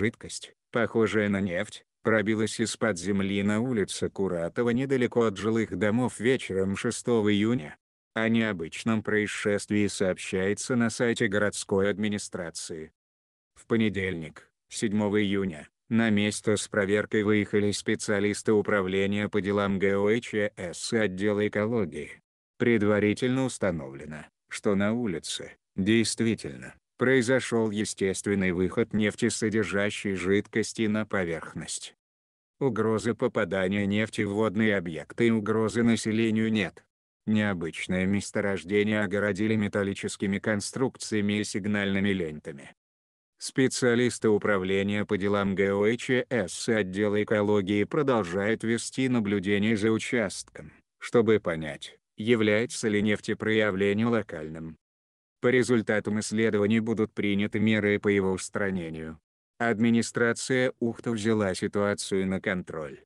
жидкость, похожая на нефть, пробилась из-под земли на улице Куратова недалеко от жилых домов вечером 6 июня. О необычном происшествии сообщается на сайте городской администрации. В понедельник, 7 июня, на место с проверкой выехали специалисты управления по делам ГОИЧС и отдела экологии. Предварительно установлено, что на улице, действительно, произошел естественный выход нефтесодержащей жидкости на поверхность. Угрозы попадания нефти в водные объекты и угрозы населению нет. Необычное месторождение огородили металлическими конструкциями и сигнальными лентами. Специалисты Управления по делам ГОЭЧС и отдела экологии продолжают вести наблюдение за участком, чтобы понять, является ли нефтепроявление локальным, по результатам исследований будут приняты меры по его устранению. Администрация Ухта взяла ситуацию на контроль.